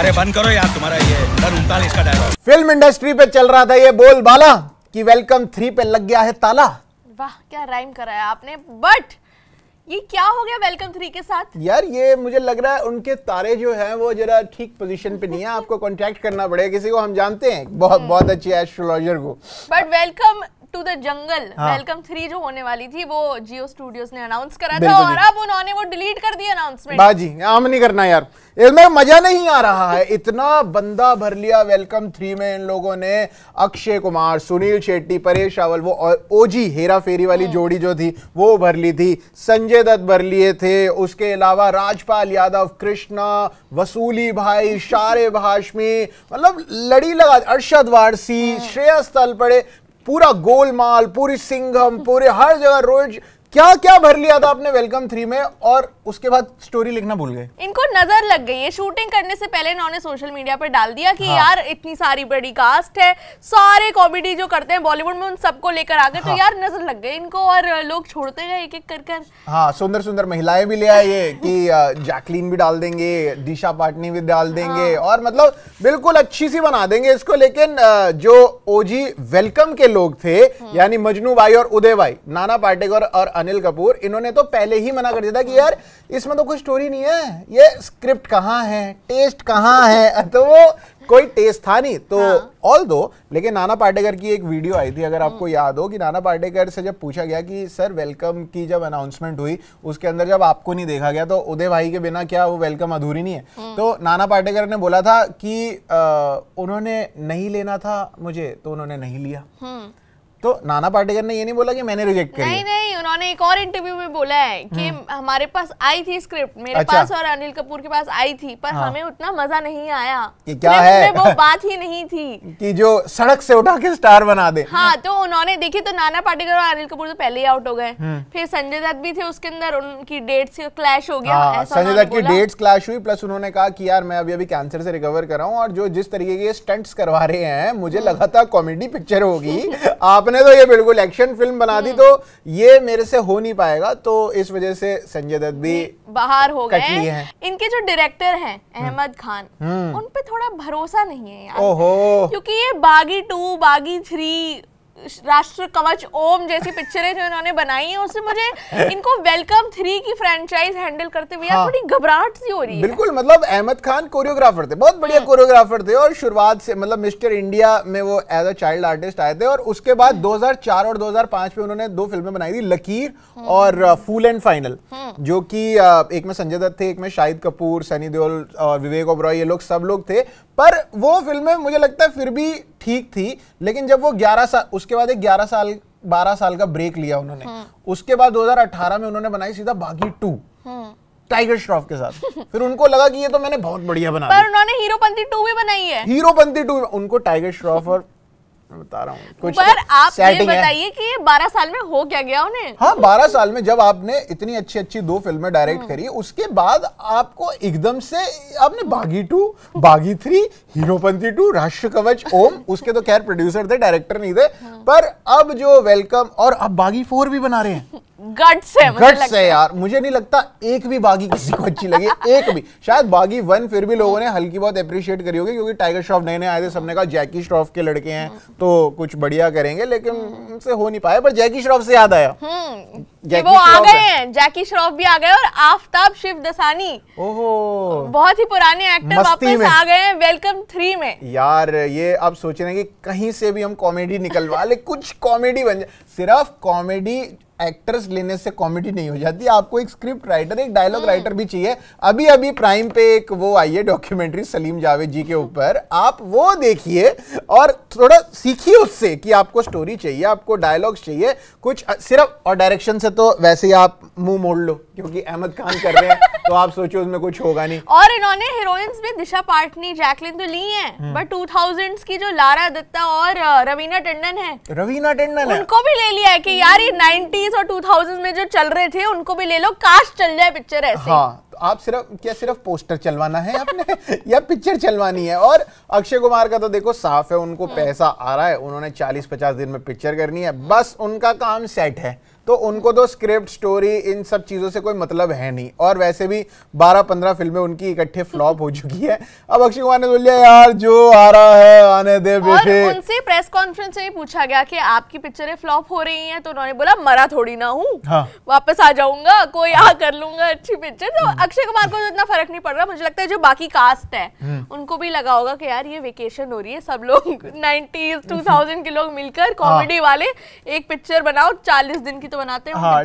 अरे बंद करो यार तुम्हारा ये उनतालीस का डायलॉग फिल्म इंडस्ट्री पे चल रहा था ये बोल बाला कि वेलकम थ्री पे लग गया है ताला वाह क्या राइम करा है आपने बट ये क्या हो गया वेलकम थ्री के साथ यार ये मुझे लग रहा है उनके तारे जो हैं वो जरा ठीक पोजीशन पे नहीं है आपको कांटेक्ट करना पड़ेगा किसी को हम जानते हैं बहुत हम्म। बहुत अच्छे एस्ट्रोलॉजर को but welcome to the jungle welcome three जो होने वाली थी वो जियो स्टूडियोज ने अनाउंस करा था और अब उन्होंने वो डिलीट कर दिया अनाउंसमेंट बाजी हम नहीं करना यार इसमें मजा नहीं आ रहा है इतना बंदा भर लिया वेलकम थ्री में इन लोगों ने अक्षय कुमार सुनील शेट्टी परेश रावल वो ओजी हेरा फेरी वाली हाँ। जोड़ी जो थी वो भर ली थी संजय दत्त भर लिए थे उसके अलावा राजपाल यादव कृष्णा वसूली भाई शारे भाषमी मतलब लड़ी लगा अरशद वारसी हाँ। श्रेयस तलपड़े पूरा गोलमाल पूरी सिंघम पूरे हर जगह रोज क्या क्या भर लिया था आपने वेलकम थ्री में और उसके बाद स्टोरी लिखना भूल गए इनको नजर लग गई है शूटिंग करने से पहले इन्होंने सोशल मीडिया पर डाल दिया कि हाँ। यार इतनी सारी बड़ी कास्ट है सारे कॉमेडी जो करते हैं बॉलीवुड में उन सबको लेकर आ गए तो हाँ। तो यार नजर लग गए इनको और लोग छोड़ते गए एक एक कर कर हाँ सुंदर सुंदर महिलाएं भी ले आई है की जैकलीन भी डाल देंगे दिशा पाटनी भी डाल देंगे हाँ। और मतलब बिल्कुल अच्छी सी बना देंगे इसको लेकिन जो ओजी वेलकम के लोग थे हम्म। यानी मजनू भाई और उदय भाई नाना पाटेकर और अनिल कपूर इन्होंने तो पहले ही मना कर दिया था कि यार इसमें तो कोई स्टोरी नहीं है ये स्क्रिप्ट कहाँ है टेस्ट कहाँ है तो वो कोई टेस्ट था नहीं तो ऑल हाँ। दो लेकिन नाना पाटेकर की एक वीडियो आई थी अगर हम्म। आपको याद हो कि नाना पाटेकर से जब पूछा गया कि सर वेलकम की जब अनाउंसमेंट हुई उसके अंदर जब आपको नहीं देखा गया तो उदय भाई के बिना क्या वो वेलकम अधूरी नहीं है हम्म। तो नाना पाटेकर ने बोला था कि आ, उन्होंने नहीं लेना था मुझे तो उन्होंने नहीं लिया हम्म। तो नाना पाटेकर ने ये नहीं बोला कि मैंने रिजेक्ट करी उन्होंने एक और इंटरव्यू में बोला है कि हम्म। हमारे पास आई थी स्क्रिप्ट मेरे अच्छा। पास और अनिल कपूर के पास आई थी पर हाँ। हमें उतना मजा नहीं आया कि क्या है वो बात ही नहीं थी कि जो सड़क से उठा के स्टार बना दे हाँ तो उन्होंने देखी तो नाना पाटेकर और अनिल कपूर तो पहले ही आउट हो गए हम्म। फिर संजय दत्त भी थे उसके अंदर उनकी डेट्स क्लैश हो गया हाँ, संजय दत्त की डेट क्लैश हुई प्लस उन्होंने कहा कि यार मैं अभी अभी कैंसर से रिकवर कर रहा हूँ और जो जिस तरीके के स्टंट्स करवा रहे हैं मुझे लगा था कॉमेडी पिक्चर होगी आपने तो ये बिल्कुल एक्शन फिल्म बना दी हम्म। तो ये मेरे से हो नहीं पाएगा तो इस वजह से संजय दत्त भी बाहर हो गए इनके जो डायरेक्टर हैं हम्म। अहमद खान हम्म। उन पे थोड़ा भरोसा नहीं है यार क्योंकि ये बागी टू बागी थ्री राष्ट्र कवच ओम जैसी पिक्चरें जो इन्होंने बनाई हैं उससे मुझे इनको वेलकम थ्री की फ्रेंचाइज हैंडल करते हुए हाँ। थोड़ी घबराहट सी हो रही है बिल्कुल मतलब अहमद खान कोरियोग्राफर थे बहुत बढ़िया कोरियोग्राफर हाँ। थे और शुरुआत से मतलब मिस्टर इंडिया में वो एज अ चाइल्ड आर्टिस्ट आए थे और उसके बाद हाँ। दो और दो में उन्होंने दो फिल्में बनाई थी लकीर हाँ। और फूल एंड फाइनल जो की uh, एक में संजय दत्त थे एक में शाहिद कपूर सनी देओल और विवेक ओबरॉय ये लोग सब लोग थे पर वो फिल्में मुझे लगता है फिर भी ठीक थी लेकिन जब वो 11 साल उसके बाद एक 11 साल 12 साल का ब्रेक लिया उन्होंने हम्म। उसके बाद 2018 में उन्होंने बनाई सीधा बागी टू हम्म। टाइगर श्रॉफ के साथ फिर उनको लगा कि ये तो मैंने बहुत बढ़िया बना पर उन्होंने हीरोपंती टू भी बनाई है हीरोपंती टू उनको टाइगर श्रॉफ और मैं बता रहा हूँ कुछ पर आप ये बताइए कि ये बारह साल में हो क्या गया उन्हें हाँ बारह साल में जब आपने इतनी अच्छी अच्छी दो फिल्में डायरेक्ट हम्म। करी उसके बाद आपको एकदम से आपने बागी टू बागी थ्री हीरोपंथी टू राष्ट्र कवच ओम उसके तो खैर प्रोड्यूसर थे डायरेक्टर नहीं थे हाँ। पर अब जो वेलकम और अब बागी फोर भी बना रहे हैं गट से गट से यार मुझे नहीं लगता एक भी बागी किसी को अच्छी लगी एक भी शायद बागी वन फिर भी लोगों ने हल्की बहुत अप्रिशिएट करी होगी क्योंकि टाइगर श्रॉफ नए नए आए थे सबने कहा जैकी श्रॉफ के लड़के हैं हम्म। तो कुछ बढ़िया करेंगे लेकिन उनसे हो नहीं पाया पर जैकी श्रॉफ से याद आया हम्म, वो आ गए हैं जैकी श्रॉफ भी आ गए और आफ्ताब शिव दसानी ओहो बहुत ही पुराने एक्टर वापस आ गए हैं वेलकम थ्री में यार ये आप सोच रहे हैं कि कहीं से भी हम कॉमेडी निकलवा ले कुछ कॉमेडी बन जाए सिर्फ कॉमेडी एक्ट्रेस लेने से कॉमेडी नहीं हो जाती आपको एक स्क्रिप्ट राइटर एक डायलॉग राइटर हम्म। भी चाहिए अभी अभी प्राइम पे एक वो आई है डॉक्यूमेंट्री सलीम जावेद जी के ऊपर आप वो देखिए और थोड़ा सीखिए उससे कि आपको स्टोरी चाहिए आपको डायलॉग चाहिए कुछ सिर्फ और डायरेक्शन से तो वैसे ही आप मुंह मोड़ लो क्योंकि अहमद खान कर रहे हैं तो आप सोचो उसमें कुछ होगा नहीं और इन्होंने हीरोइंस भी दिशा पाटनी जैकलिन तो ली हैं बट टू थाउजेंड की जो लारा दत्ता और रवीना टंडन है रवीना टंडन उनको भी ले लिया है की यार ये 90s और 2000s में जो चल रहे थे उनको भी ले लो कास्ट चल जाए पिक्चर ऐसे हाँ तो आप सिर्फ क्या सिर्फ पोस्टर चलवाना है आपने या पिक्चर चलवानी है और अक्षय कुमार का तो देखो साफ है उनको हम्म। पैसा आ रहा है उन्होंने 40-50 दिन में पिक्चर करनी है बस उनका काम सेट है तो उनको तो स्क्रिप्ट स्टोरी इन सब चीज़ों से कोई मतलब है नहीं और वैसे भी 12-15 फिल्में उनकी इकट्ठे फ्लॉप हो चुकी है अब अक्षय कुमार ने तो बोल यार जो आ रहा है आने दे बेटे उनसे प्रेस कॉन्फ्रेंस में पूछा गया कि आपकी पिक्चरें फ्लॉप हो रही हैं तो उन्होंने बोला मरा थोड़ी ना हूँ हाँ। वापस आ जाऊंगा कोई आ कर लूंगा अच्छी पिक्चर तो हम्म। अक्षय कुमार को तो इतना फर्क नहीं पड़ रहा मुझे लगता है जो बाकी कास्ट है हम्म। उनको भी लगा होगा कि यार ये वेकेशन हो रही है सब लोग नाइनटीज टू के लोग मिलकर कॉमेडी हाँ। वाले एक पिक्चर बनाओ चालीस दिन की तो बनाते हैं हाँ,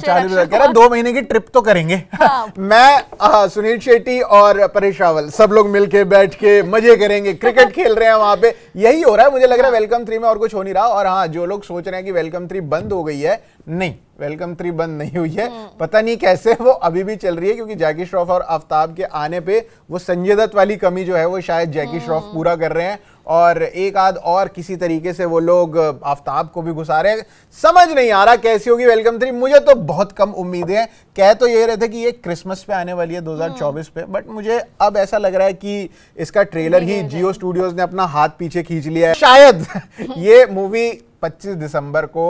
कह दो महीने की ट्रिप तो करेंगे हाँ। मैं आ, सुनील शेट्टी और परेश रावल सब लोग मिलके बैठ के मजे करेंगे क्रिकेट खेल रहे हैं वहां पे यही हो रहा है मुझे लग रहा है हाँ। वेलकम थ्री में और कुछ हो नहीं रहा और हाँ जो लोग सोच रहे हैं कि वेलकम थ्री बंद हो गई है नहीं वेलकम थ्री बंद नहीं हुई है हम्म। पता नहीं कैसे वो अभी भी चल रही है क्योंकि जैकी श्रॉफ और आफ्ताब के आने पे वो संजय दत्त वाली कमी जो है वो शायद जैकी हम्म। श्रॉफ पूरा कर रहे हैं और एक आध और किसी तरीके से वो लोग आफ्ताब को भी घुसा रहे हैं समझ नहीं आ रहा कैसी होगी वेलकम थ्री मुझे तो बहुत कम उम्मीदें हैं कह तो ये रहे थे कि ये क्रिसमस पे आने वाली है 2024 हम्म। पे बट मुझे अब ऐसा लग रहा है कि इसका ट्रेलर ही जियो स्टूडियोज ने अपना हाथ पीछे खींच लिया है शायद ये मूवी 25 दिसंबर को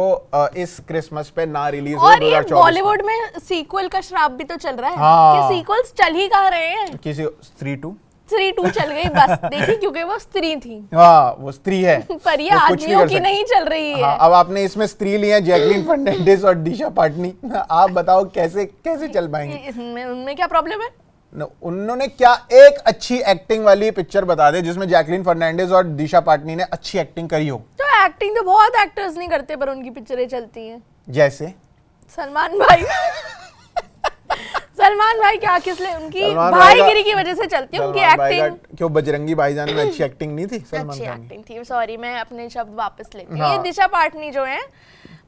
इस क्रिसमस पे ना रिलीज और ये बॉलीवुड में सीक्वल का श्राप भी तो चल रहा है हाँ। कि सीक्वल्स चल ही कहा रहे हैं किसी थ्री टू स्त्री टू चल गई बस देखी क्योंकि वो स्त्री थी हाँ वो स्त्री है पर ये आदमियों की नहीं चल रही है हाँ, अब आपने इसमें स्त्री ली है जैकलिन फर्नांडिस और दिशा पाटनी आप बताओ कैसे कैसे चल पाएंगे इसमें उनमें क्या प्रॉब्लम है उन्होंने क्या एक अच्छी एक्टिंग वाली पिक्चर बता दे जिसमें जैकलिन फर्नांडिस और दिशा पाटनी ने अच्छी एक्टिंग करी हो तो एक्टिंग तो बहुत एक्टर्स नहीं करते पर उनकी पिक्चरें चलती हैं जैसे सलमान भाई सलमान भाई क्या किस लिए उनकी भाईगिरी की वजह से चलती है उनकी एक्टिंग क्यों बजरंगी भाईजान में अच्छी एक्टिंग नहीं थी सलमान अच्छी एक्टिंग थी सॉरी मैं अपने शब्द वापस लेती हूँ ये हाँ। दिशा पाटनी जो है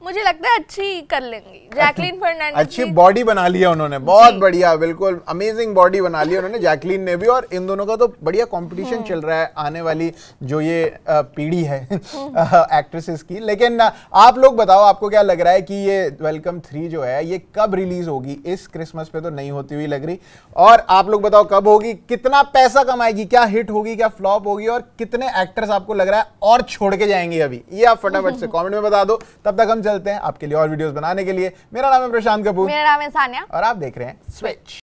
मुझे लगता है अच्छी कर लेंगी जैकलीन फर्नांडिस अच्छी बॉडी बना लिया उन्होंने बहुत बढ़िया बिल्कुल अमेजिंग बॉडी बना लिया उन्होंने जैकलीन ने भी और इन दोनों का तो बढ़िया कंपटीशन हम्म। चल रहा है आने वाली जो ये पीढ़ी है एक्ट्रेसेस हम्म। की लेकिन आप लोग बताओ आपको क्या लग रहा है कि ये वेलकम थ्री जो है ये कब रिलीज होगी इस क्रिसमस पे तो नहीं होती हुई लग रही और आप लोग बताओ कब होगी कितना पैसा कमाएगी क्या हिट होगी क्या फ्लॉप होगी और कितने एक्टर्स आपको लग रहा है और छोड़ के जाएंगे अभी ये आप फटाफट से कॉमेंट में बता दो तब तक हम चलते हैं आपके लिए और वीडियोस बनाने के लिए मेरा नाम है प्रशांत कपूर मेरा नाम है सानिया और आप देख रहे हैं स्विच